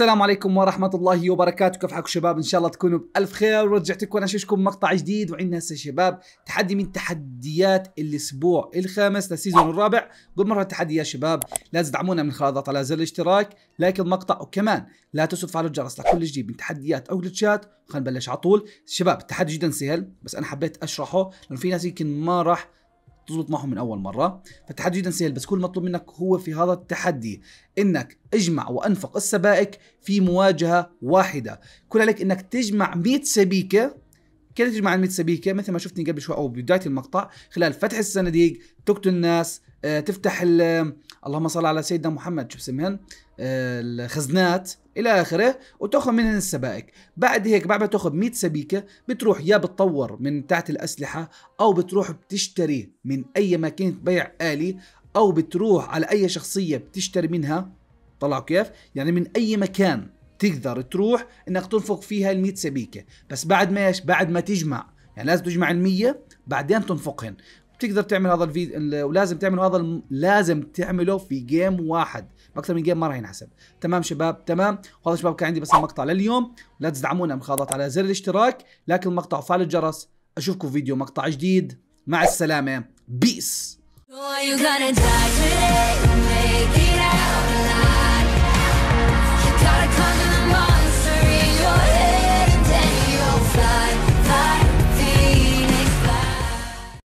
السلام عليكم ورحمة الله وبركاته كيف حالكم شباب إن شاء الله تكونوا بألف خير ورجعت لكم أشوفكم مقطع جديد وعندنا هسه شباب تحدي من تحديات الأسبوع الخامس للسيزون الرابع قبل مرة التحدي يا شباب لا تدعمونا من خلال الضغط على زر الاشتراك لايك المقطع وكمان لا تنسوا تفعلوا الجرس لكل جديد من تحديات أو جلتشات خلينا نبلش على طول شباب التحدي جدا سهل بس أنا حبيت أشرحه لأنه في ناس يمكن ما راح تزبط معهم من اول مره فالتحدي جدا سهل بس كل المطلوب منك هو في هذا التحدي انك اجمع وانفق السبائك في مواجهه واحده كل عليك انك تجمع 100 سبيكه كيف تجمع سبيكة مثل ما شفتني قبل شوي او بدايه المقطع خلال فتح الصناديق تقتل الناس آه، تفتح آه، اللهم صل على سيدنا محمد شو بسميهن آه، الخزنات الى اخره وتاخذ منهم السبائك بعد هيك بعد ما تاخذ 100 سبيكه بتروح يا بتطور من تحت الاسلحه او بتروح بتشتري من اي ماكينه بيع الي او بتروح على اي شخصيه بتشتري منها طلعوا كيف يعني من اي مكان تقدر تروح انك تنفق فيها ال 100 سبيكه بس بعد ما ايش بعد ما تجمع يعني لازم تجمع ال 100 بعدين تنفقهن بتقدر تعمل هذا الفيديو ولازم تعمل هذا لازم تعمله في جيم واحد اكثر من جيم ما راح ينحسب تمام شباب تمام وهذا شباب كان عندي بس المقطع لليوم لا تدعمونا مخاضات على زر الاشتراك لكن المقطع وفعل الجرس اشوفكم في فيديو مقطع جديد مع السلامه بيس